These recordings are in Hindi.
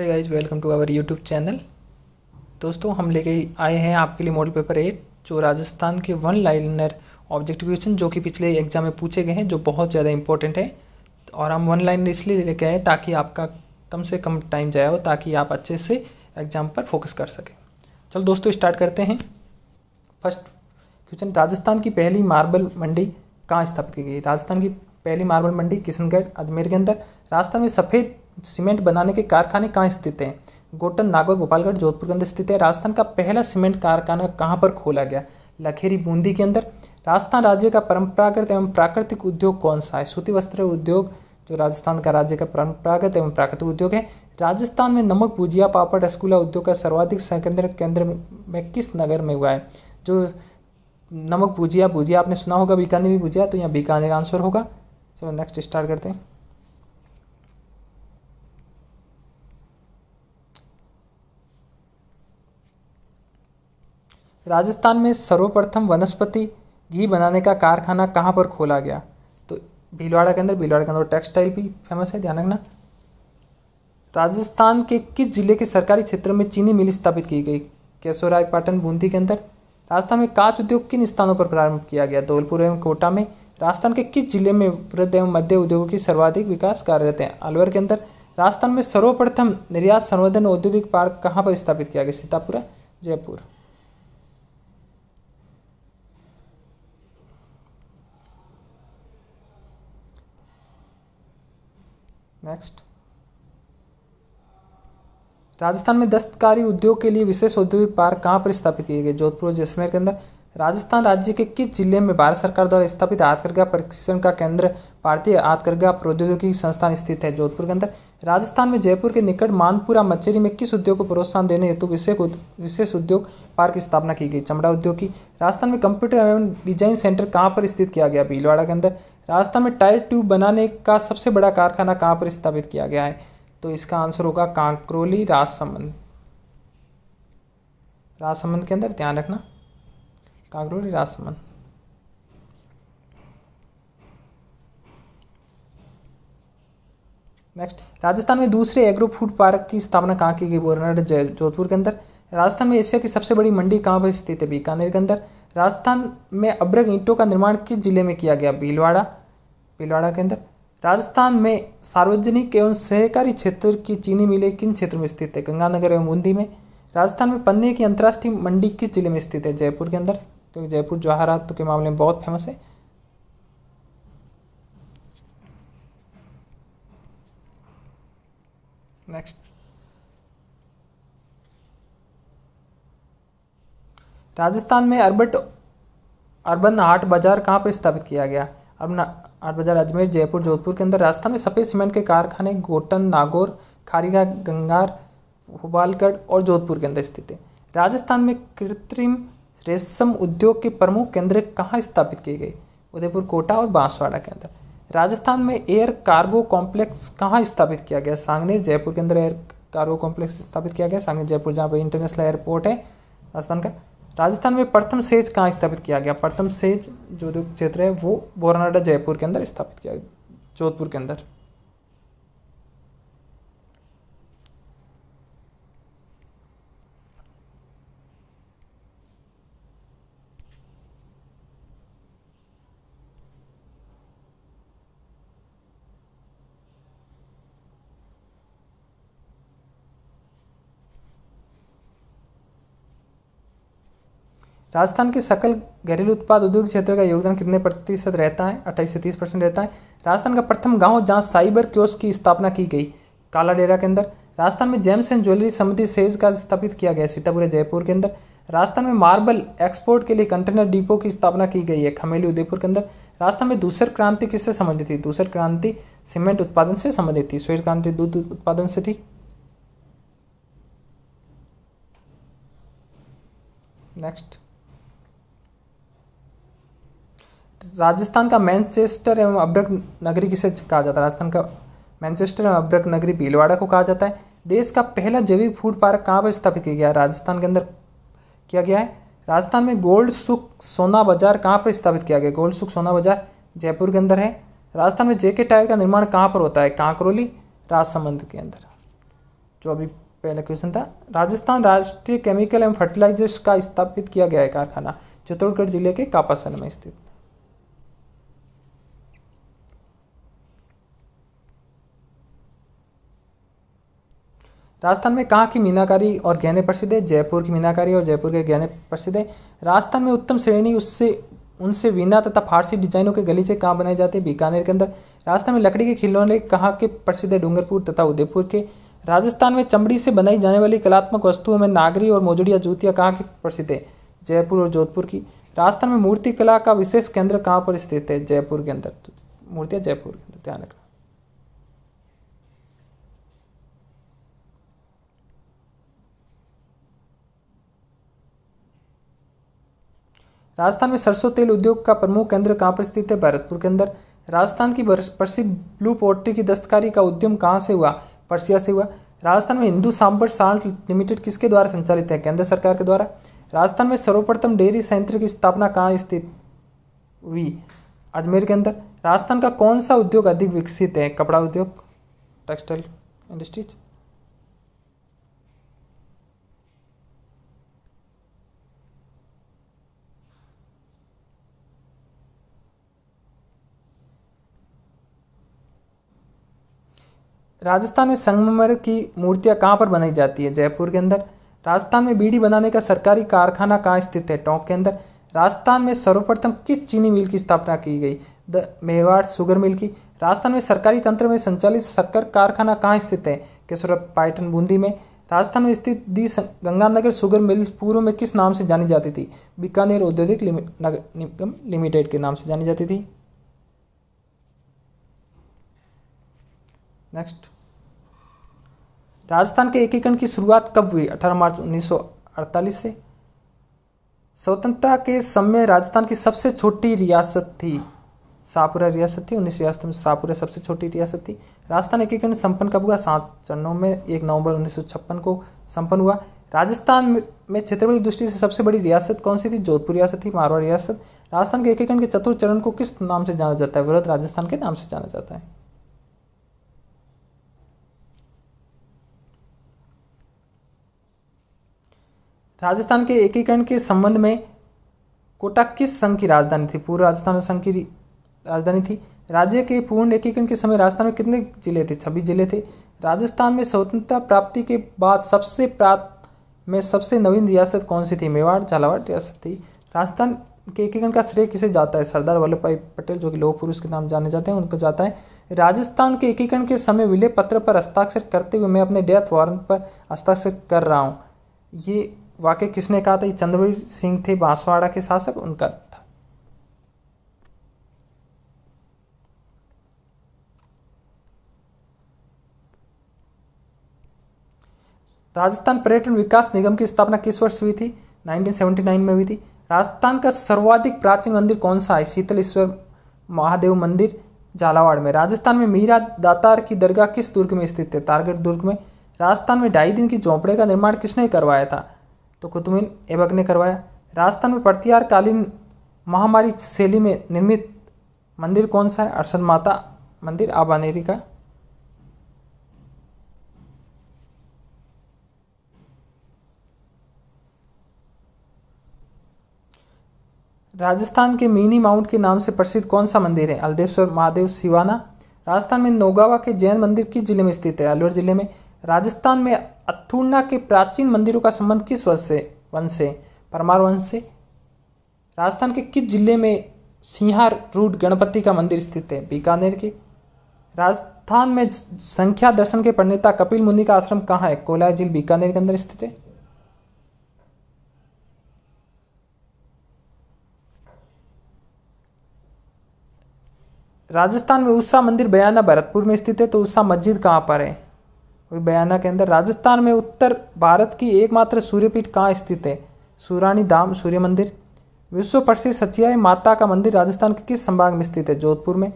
है guys welcome to our YouTube channel दोस्तों हम लेके आए हैं आपके लिए मॉडल पेपर एट जो राजस्थान के वन लाइनर ऑब्जेक्ट क्वेश्चन जो कि पिछले एग्जाम में पूछे गए हैं जो बहुत ज़्यादा इंपॉर्टेंट है और हम वन लाइन इसलिए लेके आए ताकि आपका कम से कम टाइम जाए हो ताकि आप अच्छे से एग्जाम पर फोकस कर सकें चल दोस्तों स्टार्ट करते हैं फर्स्ट क्वेश्चन राजस्थान की पहली मार्बल मंडी कहाँ स्थापित की गई राजस्थान की पहली मार्बल मंडी किशनगढ़ अजमेर के अंदर राजस्थान में सफ़ेद सीमेंट बनाने के कारखाने कहाँ स्थित हैं गोटन नागौर गोपालगढ़ जोधपुर के अंदर स्थित है राजस्थान का पहला सीमेंट कारखाना कहाँ पर खोला गया लखेरी बूंदी के अंदर राजस्थान राज्य का परंपरागत एवं प्राकृतिक उद्योग कौन सा है सूती वस्त्र उद्योग जो राजस्थान का राज्य का परंपरागत एवं प्राकृतिक उद्योग है राजस्थान में नमक भुजिया पापड़ रसगुल्ला उद्योग का सर्वाधिक संकेंद्र केंद्र में किस नगर में हुआ है जो नमक भुजिया भुजिया आपने सुना होगा बीकानेर भुजिया तो यहाँ बीकानेर आंसर होगा चलो नेक्स्ट स्टार्ट करते हैं राजस्थान में सर्वप्रथम वनस्पति घी बनाने का कारखाना कहाँ पर खोला गया तो भीलवाड़ा के अंदर भीलवाड़ा के अंदर टेक्सटाइल भी फेमस है ध्यान रखना राजस्थान के किस जिले के सरकारी क्षेत्र में चीनी मिल स्थापित की गई केशोराय पाटन बूंदी के अंदर राजस्थान में कांच उद्योग किन स्थानों पर प्रारंभ किया गया धौलपुर एवं कोटा में राजस्थान के किस जिले में वृद्ध एवं मध्य उद्योगों की सर्वाधिक विकास कार्यरत हैं अलवर के अंदर राजस्थान में सर्वप्रथम निर्यात संवर्धन औद्योगिक पार्क कहाँ पर स्थापित किया गया सीतापुरा जयपुर नेक्स्ट राजस्थान में दस्तकारी उद्योग के लिए विशेष औद्योगिक पार्क कहाँ पर स्थापित किए गए जोधपुर जैसलमेर के अंदर राजस्थान राज्य के किस जिले में भारत सरकार द्वारा स्थापित हाथकरघा प्रशिक्षण का केंद्र भारतीय हाथकरघा प्रौद्योगिकी संस्थान स्थित है जोधपुर के अंदर राजस्थान में जयपुर के निकट मानपुरा मचेरी में किस उद्योग को प्रोत्साहन देने हेतु विशेष विशेष उद्योग पार्क की स्थापना की गई चमड़ा उद्योग की राजस्थान में कंप्यूटर एवं डिजाइन सेंटर कहाँ पर स्थित किया गया भीलवाड़ा के अंदर राजस्थान में टायर ट्यूब बनाने का सबसे बड़ा कारखाना कहाँ पर स्थापित किया गया है तो इसका आंसर होगा कांकरोली राजसमंद राजसमंद के अंदर ध्यान रखना कागरूरी राजसमंद नेक्स्ट राजस्थान में दूसरे एग्रो फूड पार्क की स्थापना कहाँ की गई बोरनाड जोधपुर के अंदर राजस्थान में एशिया की सबसे बड़ी मंडी कहाँ पर स्थित है बीकानेर के अंदर राजस्थान में अब्रक ईंटों का निर्माण किस जिले में किया गया भीलवाड़ा भीलवाड़ा के अंदर राजस्थान में सार्वजनिक एवं सहकारी क्षेत्र की चीनी मिलें किन क्षेत्र में स्थित है गंगानगर एवं बूंदी में राजस्थान में पन्ने की अंतर्राष्ट्रीय मंडी किस जिले में स्थित है जयपुर के अंदर क्योंकि तो जयपुर जवाहरात के मामले में बहुत फेमस है नेक्स्ट राजस्थान में अर्बट अर्बन हाट बाजार कहाँ पर स्थापित किया गया अर्बन हाट बाजार अजमेर जयपुर जोधपुर के अंदर राजस्थान में सफ़ेद सीमेंट के कारखाने गोटन नागौर खारीगा गंगार भोपालगढ़ और जोधपुर के अंदर स्थित है राजस्थान में कृत्रिम रेशम उद्योग के प्रमुख केंद्र कहाँ स्थापित किए गए उदयपुर कोटा और बांसवाड़ा के अंदर राजस्थान में एयर कार्गो कॉम्प्लेक्स कहाँ स्थापित किया गया सांगनेर जयपुर के अंदर एयर कार्गो कॉम्प्लेक्स स्थापित किया गया सांगनेर जयपुर जहाँ पर इंटरनेशनल एयरपोर्ट है राजस्थान का राजस्थान में प्रथम सेज कहाँ स्थापित किया गया प्रथम सेज जो क्षेत्र है वो बोरानाडा जयपुर के अंदर स्थापित किया गया जोधपुर के अंदर राजस्थान के सकल घरेलू उत्पाद उद्योग क्षेत्र का योगदान कितने प्रतिशत रहता है अट्ठाईस से तीस परसेंट रहता है राजस्थान का प्रथम गांव जहां साइबर क्योस की स्थापना की गई काला डेरा के अंदर राजस्थान में जेम्स एंड ज्वेलरी समिति सेज का स्थापित किया गया सीतापुर जयपुर के अंदर राजस्थान में मार्बल एक्सपोर्ट के लिए कंटेनर डिपो की स्थापना की गई है खमेली उदयपुर के अंदर राजस्थान में दूसर क्रांति किससे संबंधित थी दूसर क्रांति सीमेंट उत्पादन से संबंधित थी श्वेत क्रांति दूध उत्पादन से थी नेक्स्ट राजस्थान का मैनचेस्टर एवं अब्रक नगरी किसे कहा जाता है राजस्थान का मैनचेस्टर एवं अब्रक नगरी भीलवाड़ा को कहा जाता है देश का पहला जैविक फूड पार्क कहाँ पर स्थापित किया गया है राजस्थान के अंदर किया गया है राजस्थान में गोल्ड सुख सोना बाजार कहाँ पर स्थापित किया गया गोल्ड सुख सोना बाजार जयपुर के अंदर है राजस्थान में जेके टायर का निर्माण कहाँ पर होता है कांकरोली राजसमंद के अंदर जो अभी पहला क्वेश्चन था राजस्थान राष्ट्रीय केमिकल एवं फर्टिलाइजर्स का स्थापित किया गया है कारखाना चित्तौड़गढ़ जिले के कापासन में स्थित राजस्थान में कहाँ की मीनाकारी और गहने प्रसिद्ध है जयपुर की मीनाकारी और जयपुर के गहने प्रसिद्ध है राजस्थान में उत्तम श्रेणी उससे उनसे वीना तथा फारसी डिजाइनों के गलीचे कहाँ बनाए जाते हैं बीकानेर के अंदर राजस्थान में लकड़ी के खिलौने कहाँ के प्रसिद्ध है डूंगरपुर तथा उदयपुर के राजस्थान में चमड़ी से बनाई जाने वाली कलात्मक वस्तुओं में नागरी और मोजड़िया जूतियाँ कहाँ की प्रसिद्ध है जयपुर और जोधपुर की राजस्थान में मूर्ति कला का विशेष केंद्र कहाँ पर स्थित है जयपुर के अंदर तो मूर्तियाँ जयपुर के अंदर ध्यान रखना राजस्थान में सरसों तेल उद्योग का प्रमुख केंद्र कहाँ पर स्थित है भरतपुर के अंदर राजस्थान की प्रसिद्ध ब्लू पोल्ट्री की दस्तकारी का उद्यम कहाँ से हुआ पर्सिया से हुआ राजस्थान में हिंदू सांबर सांट लिमिटेड किसके द्वारा संचालित है केंद्र सरकार के द्वारा राजस्थान में सर्वप्रथम डेयरी संयंत्र की स्थापना कहाँ स्थित हुई अजमेर के अंदर राजस्थान का कौन सा उद्योग अधिक विकसित है कपड़ा उद्योग टेक्सटाइल इंडस्ट्रीज राजस्थान में संगमरमर की मूर्तियाँ कहाँ पर बनाई जाती है जयपुर के अंदर राजस्थान में बीड़ी बनाने का सरकारी कारखाना कहाँ स्थित है टोंक के अंदर राजस्थान में सर्वप्रथम किस चीनी मिल की स्थापना की गई द मेवाड़ सुगर मिल की राजस्थान में सरकारी तंत्र में संचालित शक्कर कारखाना कहाँ स्थित है केसर पाइटन बूंदी में राजस्थान में स्थित दी गंगानगर सुगर मिल पूर्व में किस नाम से जानी जाती थी बीकानेर औद्योगिक निगम लिमिटेड के नाम से जानी जाती थी नेक्स्ट राजस्थान के एकीकरण की शुरुआत कब हुई 18 मार्च 1948 से स्वतंत्रता के समय राजस्थान की सबसे छोटी रियासत थी शाहपुरा रियासत थी उन्नीस रियासत में शाहपुरा सबसे छोटी रियासत थी राजस्थान एकीकरण संपन्न कब हुआ सात चरणों में एक नवंबर उन्नीस को संपन्न हुआ राजस्थान में क्षेत्रफल दृष्टि से सबसे बड़ी रियासत कौन सी थी जोधपुर रियासत थी मारवाड़ रियासत राजस्थान के एकीकरण के चतुर्थ चरण को किस नाम से जाना जाता है विरोध राजस्थान के नाम से जाना जाता है राजस्थान के एकीकरण के संबंध में कोटा किस संघ की राजधानी थी पूर्व राजस्थान संघ की राजधानी थी राज्य के पूर्ण एकीकरण के समय राजस्थान में कितने जिले थे छब्बीस जिले थे राजस्थान में स्वतंत्रता प्राप्ति के बाद सबसे प्राप्त में सबसे नवीन रियासत कौन सी थी मेवाड़ झालावाड़ रियासत थी राजस्थान के एकीकरण का श्रेय किसे जाता है सरदार वल्लभ भाई पटेल जो कि लोह पुरुष के नाम जाने जाते हैं उनको जाता है राजस्थान के एकीकरण के समय विलय पत्र पर हस्ताक्षर करते हुए मैं अपने डेथ वारंट पर हस्ताक्षर कर रहा हूँ ये वाक्य किसने कहा था ये चंद्रवीर सिंह थे बांसवाड़ा के शासक उनका था राजस्थान पर्यटन विकास निगम की स्थापना किस वर्ष हुई थी 1979 में हुई थी राजस्थान का सर्वाधिक प्राचीन मंदिर कौन सा है शीतलेश्वर महादेव मंदिर झालावाड़ में राजस्थान में मीरा दातार की दरगाह किस दुर्ग में स्थित है तारगढ़ दुर्ग में राजस्थान में ढाई दिन की झोंपड़े का निर्माण किसने करवाया था तो कुतुबीन ऐबक ने करवाया राजस्थान में प्रतिहार महामारी शैली में निर्मित मंदिर कौन सा है अरसन माता मंदिर आबानेरी का राजस्थान के मिनी माउंट के नाम से प्रसिद्ध कौन सा मंदिर है अल्देश्वर महादेव शिवाना राजस्थान में नोगावा के जैन मंदिर किस जिले में स्थित है अलवर जिले में राजस्थान में अथूर्णा के प्राचीन मंदिरों का संबंध किस वंश से वंश से परमार वंश से राजस्थान के किस जिले में सिंहार रूट गणपति का मंदिर स्थित है बीकानेर के राजस्थान में संख्या दर्शन के प्रणेता कपिल मुनि का आश्रम कहाँ है कोला झील बीकानेर के अंदर स्थित है राजस्थान में उषा मंदिर बयाना भरतपुर में स्थित है तो उषा मस्जिद कहाँ पर है बयाना के अंदर राजस्थान में उत्तर भारत की एकमात्र सूर्यपीठ कहाँ स्थित है सूरानी धाम सूर्य मंदिर विश्व प्रसिद्ध सचियाई माता का मंदिर राजस्थान के किस संभाग में स्थित है जोधपुर में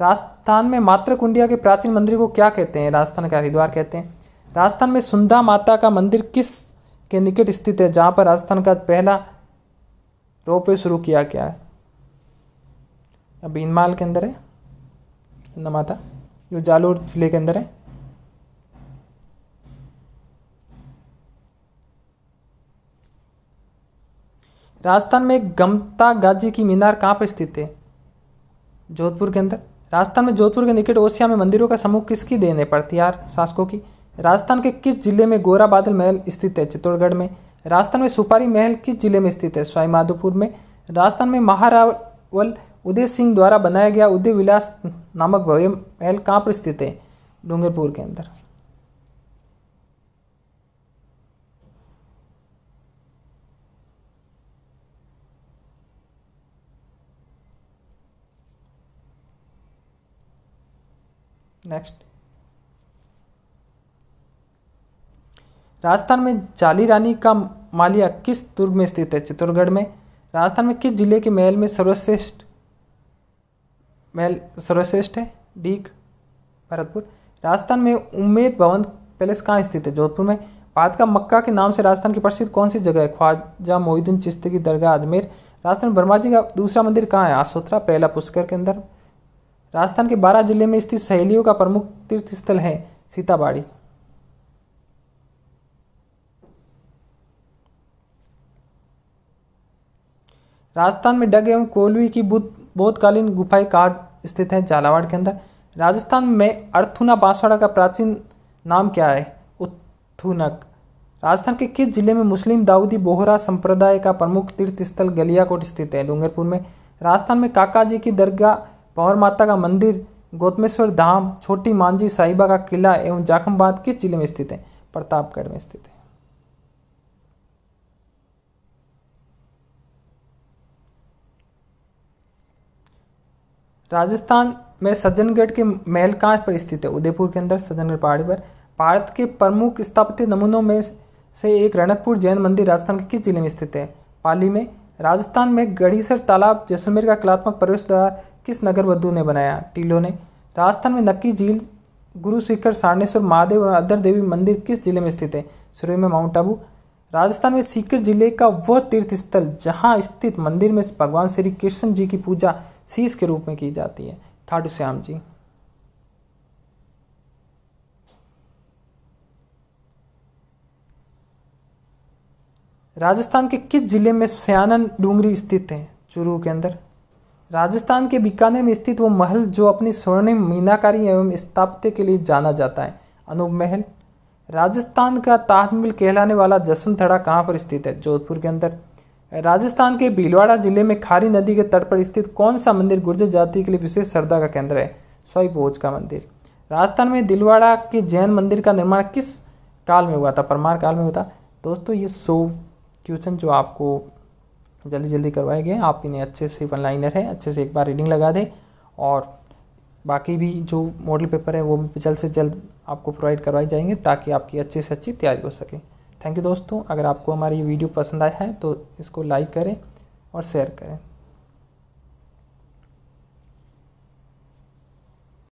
राजस्थान में मात्र कुंडिया के प्राचीन मंदिर को क्या कहते हैं राजस्थान का हरिद्वार कहते हैं राजस्थान में सुंदा माता का मंदिर किस के निकट स्थित है जहाँ पर राजस्थान का पहला रोपवे शुरू किया गया है अब इनमाल के अंदर है माता जो जालोर जिले के अंदर है राजस्थान में गमता गाजी की मीनार कहाँ पर स्थित है जोधपुर के अंदर राजस्थान में जोधपुर के निकट ओसिया में मंदिरों का समूह किसकी देन है प्रतिहार शासकों की राजस्थान के किस जिले में गोरा बादल महल स्थित है चित्तौड़गढ़ में राजस्थान में सुपारी महल किस जिले में स्थित है स्वाईमाधोपुर में राजस्थान में महारावल उदय सिंह द्वारा बनाया गया उदय विलास नामक भव्य महल कहाँ पर स्थित है डूंगरपुर के अंदर नेक्स्ट राजस्थान में जाली रानी का मालिया किस दुर्ग में स्थित है चित्तौड़गढ़ में राजस्थान में किस जिले के महल में सर्वश्रेष्ठ महल सर्वश्रेष्ठ है डीक भरतपुर राजस्थान में उम्मेद भवन पैलेस कहाँ स्थित है जोधपुर में भारत का मक्का के नाम से राजस्थान की प्रसिद्ध कौन सी जगह है ख्वाजा मोहिद्दीन चिश्ती की दरगाह अजमेर राजस्थान में ब्रह्मा जी का दूसरा मंदिर कहाँ है आसोत्रा पहला पुष्कर के अंदर राजस्थान के बारह जिले में स्थित सहेलियों का प्रमुख तीर्थ स्थल है सीताबाड़ी राजस्थान में डग एवं कोलवी की बुद्ध बौद्धकालीन गुफाएं कहाँ स्थित हैं झालावाड़ के अंदर राजस्थान में अर्थुना बांसवाड़ा का प्राचीन नाम क्या है उत्थुनक राजस्थान के किस जिले में मुस्लिम दाऊदी बोहरा संप्रदाय का प्रमुख तीर्थ स्थल गलियाकोट स्थित है डूंगरपुर में राजस्थान में काका जी की दरगाह पौर माता का मंदिर गौतमेश्वर धाम छोटी मांझी साहिबा का किला एवं जाखमबाद किस जिले में स्थित है प्रतापगढ़ में स्थित है राजस्थान में सज्जनगढ़ के महल कहाँ पर स्थित है उदयपुर के अंदर सज्जनगढ़ पहाड़ी पर भारत के प्रमुख स्थापित नमूनों में से एक रणकपुर जैन मंदिर राजस्थान के किस जिले में स्थित है पाली में राजस्थान में गढ़ीसर तालाब जैसलमेर का कलात्मक प्रवेश द्वार किस नगर वधु ने बनाया टीलो ने राजस्थान में नक्की झील गुरु शिखर सारणेश्वर महादेव और अदर देवी मंदिर किस जिले में स्थित है सूर्य में माउंट आबू राजस्थान में सीकर जिले का वह तीर्थ स्थल जहाँ स्थित मंदिर में भगवान श्री कृष्ण जी की पूजा शीश के रूप में की जाती है ठाडू श्याम जी राजस्थान के किस जिले में सयानन डूंगरी स्थित है चुरू के अंदर राजस्थान के बीकानेर में स्थित वो महल जो अपनी स्वर्णिम मीनाकारी एवं स्थापत्य के लिए जाना जाता है अनूप महल राजस्थान का ताजमहल कहलाने वाला थड़ा कहाँ पर स्थित है जोधपुर के अंदर राजस्थान के भीलवाड़ा जिले में खारी नदी के तट पर स्थित कौन सा मंदिर गुर्जर जाति के लिए विशेष श्रद्धा का केंद्र है भोज का मंदिर राजस्थान में दिलवाड़ा के जैन मंदिर का निर्माण किस काल में हुआ था परमार काल में हुआ था दोस्तों ये सो क्वेश्चन जो आपको जल्दी जल्दी करवाए गए आप इन्हें अच्छे से वन लाइनर है अच्छे से एक बार रीडिंग लगा दें और बाकी भी जो मॉडल पेपर है वो भी जल्द से जल्द आपको प्रोवाइड करवाए जाएंगे ताकि आपकी अच्छे से अच्छी तैयारी हो सके थैंक यू दोस्तों अगर आपको हमारी वीडियो पसंद आया है तो इसको लाइक करें और शेयर करें